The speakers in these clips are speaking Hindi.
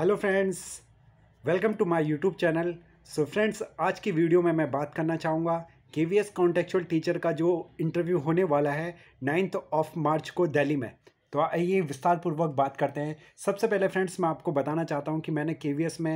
hello friends welcome to my YouTube channel so friends आज की वीडियो में मैं बात करना चाहूँगा के वी एस कॉन्टेक्चुअल टीचर का जो इंटरव्यू होने वाला है नाइन्थ ऑफ मार्च को दिल्ली में तो आइए विस्तारपूर्वक बात करते हैं सबसे पहले फ्रेंड्स मैं आपको बताना चाहता हूँ कि मैंने के वी एस में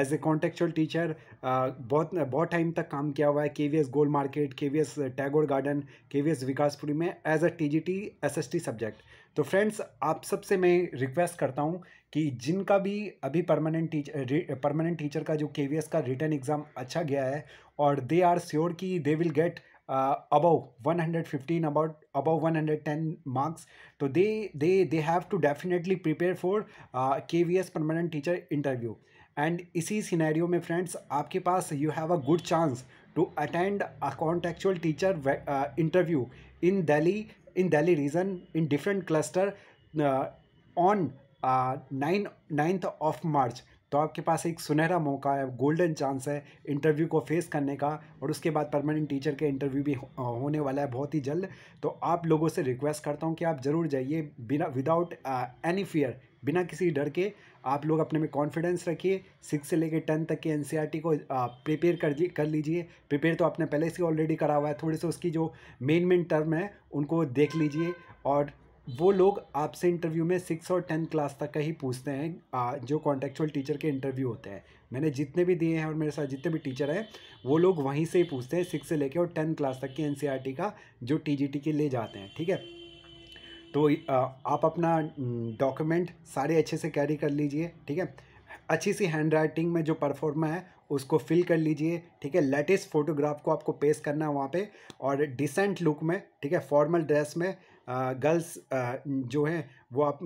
एज ए कॉन्टेक्चुअल टीचर बहुत बहुत टाइम तक काम किया हुआ है K V S Gold Market K V S Tagore Garden K V S Vikaspuri में as a T G T S S T subject तो फ्रेंड्स आप सबसे मैं रिक्वेस्ट करता हूँ कि जिनका भी अभी परमानेंट टीचर परमानेंट टीचर का जो के का रिटर्न एग्ज़ाम अच्छा गया है और दे आर श्योर कि they will get above one hundred fifteen about above one hundred ten marks तो they they they have to definitely prepare for K V S permanent teacher interview and इसी सिनेरियो में फ्रेंड्स आपके पास you have a good chance to attend a contractual teacher interview in Delhi in Delhi region in different cluster on nine ninth of March तो आपके पास एक सुनहरा मौका है गोल्डन चांस है इंटरव्यू को फेस करने का और उसके बाद परमानेंट टीचर के इंटरव्यू भी होने वाला है बहुत ही जल्द तो आप लोगों से रिक्वेस्ट करता हूँ कि आप ज़रूर जाइए बिना विदाउट एनी फियर बिना किसी डर के आप लोग अपने में कॉन्फिडेंस रखिए सिक्स से लेकर टेन तक के एनसीईआरटी e को प्रिपेयर कर कर लीजिए प्रिपेयर तो आपने पहले से ऑलरेडी करा हुआ है थोड़े से उसकी जो मेन मेन टर्म है उनको देख लीजिए और वो लोग आपसे इंटरव्यू में सिक्स और टेंथ क्लास तक का ही पूछते हैं जो कॉन्टेक्चुअल टीचर के इंटरव्यू होते हैं मैंने जितने भी दिए हैं और मेरे साथ जितने भी टीचर हैं वो लोग वहीं से ही पूछते हैं सिक्स से लेकर और टेंथ क्लास तक की एन e का जो टी के ले जाते हैं ठीक है तो आप अपना डॉक्यूमेंट सारे अच्छे से कैरी कर लीजिए ठीक है अच्छी सी हैंड राइटिंग में जो परफॉर्मा है उसको फिल कर लीजिए ठीक है लेटेस्ट फोटोग्राफ को आपको पेश करना है वहाँ पे और डिसेंट लुक में ठीक है फॉर्मल ड्रेस में गर्ल्स जो है वो आप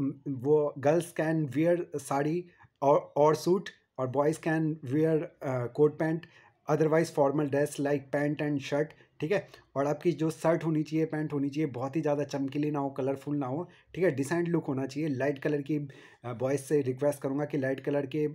वो गर्ल्स कैन वियर साड़ी और और सूट और boys can wear coat pant otherwise formal dress like pant and shirt ठीक है और आपकी जो शर्ट होनी चाहिए पैंट होनी चाहिए बहुत ही ज़्यादा चमकीली ना हो कलरफुल ना हो ठीक है डिसेंट लुक होना चाहिए लाइट कलर की बॉयज़ से रिक्वेस्ट करूँगा कि लाइट कलर के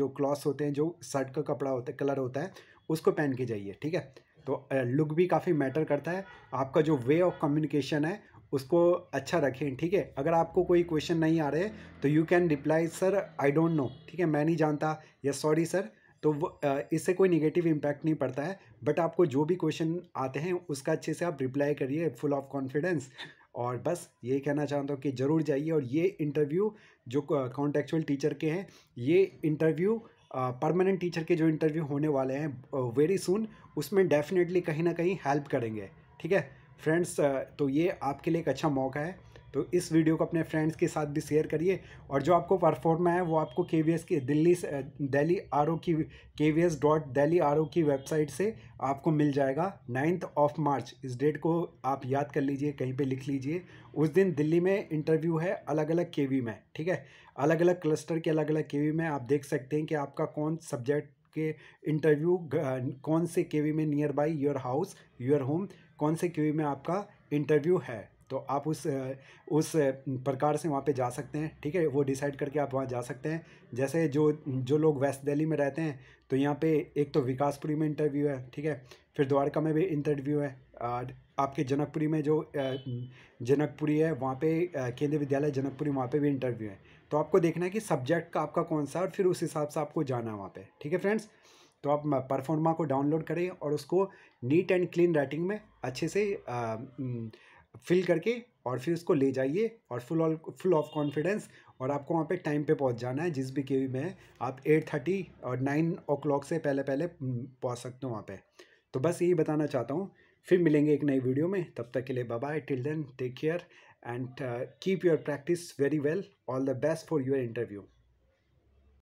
जो क्लॉथ्स होते हैं जो शर्ट का कपड़ा होता है कलर होता है उसको पहन के जाइए ठीक है तो लुक भी काफ़ी मैटर करता है आपका जो वे ऑफ कम्युनिकेशन है उसको अच्छा रखें ठीक है अगर आपको कोई क्वेश्चन नहीं आ रहे तो you can reply sir I don't know ठीक है मैं नहीं जानता या सॉरी सर तो इससे कोई निगेटिव इम्पैक्ट नहीं पड़ता है बट आपको जो भी क्वेश्चन आते हैं उसका अच्छे से आप रिप्लाई करिए फुल ऑफ कॉन्फिडेंस और बस यही कहना चाहता हूँ कि ज़रूर जाइए और ये इंटरव्यू जो कॉन्टेक्चुअल टीचर के हैं ये इंटरव्यू परमानेंट टीचर के जो इंटरव्यू होने वाले हैं वेरी सुन उसमें डेफिनेटली कहीं ना कहीं हेल्प करेंगे ठीक है फ्रेंड्स तो ये आपके लिए एक अच्छा मौका है तो इस वीडियो को अपने फ्रेंड्स के साथ भी शेयर करिए और जो आपको परफॉर्मा है वो आपको के वी एस की दिल्ली दिल्ली आर ओ की K V S dot Delhi R O की वेबसाइट से आपको मिल जाएगा नाइन्थ ऑफ मार्च इस डेट को आप याद कर लीजिए कहीं पे लिख लीजिए उस दिन दिल्ली में इंटरव्यू है अलग अलग के वी में ठीक है अलग अलग क्लस्टर के अलग अलग के वी में आप देख सकते हैं कि आपका कौन सब्जेक्ट के इंटरव्यू कौन से के वी में nearby your house your home कौन से के वी में आपका इंटरव्यू है तो आप उस उस प्रकार से वहाँ पे जा सकते हैं ठीक है वो डिसाइड करके आप वहाँ जा सकते हैं जैसे जो जो लोग वेस्ट दिल्ली में रहते हैं तो यहाँ पे एक तो विकासपुरी में इंटरव्यू है ठीक है फिर द्वारका में भी इंटरव्यू है आपके जनकपुरी में जो जनकपुरी है वहाँ पे केंद्रीय विद्यालय जनकपुरी वहाँ पे भी इंटरव्यू है तो आपको देखना है कि सब्जेक्ट का आपका कौन सा और फिर उस हिसाब से आपको जाना है वहाँ पे ठीक है फ्रेंड्स तो आप परफॉर्मा को डाउनलोड करें और उसको नीट एंड क्लीन राइटिंग में अच्छे से आ, फिल करके और फिर उसको ले जाइए और full all full of confidence और आपको वहाँ पे टाइम पे पहुँच जाना है जिस भी के में आप एट थर्टी और नाइन ओ क्लॉक से पहले पहले हम्म, पहुँच सकते हो वहाँ पे तो बस यही बताना चाहता हूँ फिर मिलेंगे एक नई वीडियो में तब तक के लिए bye till then take care and keep your practice very well all the best for your interview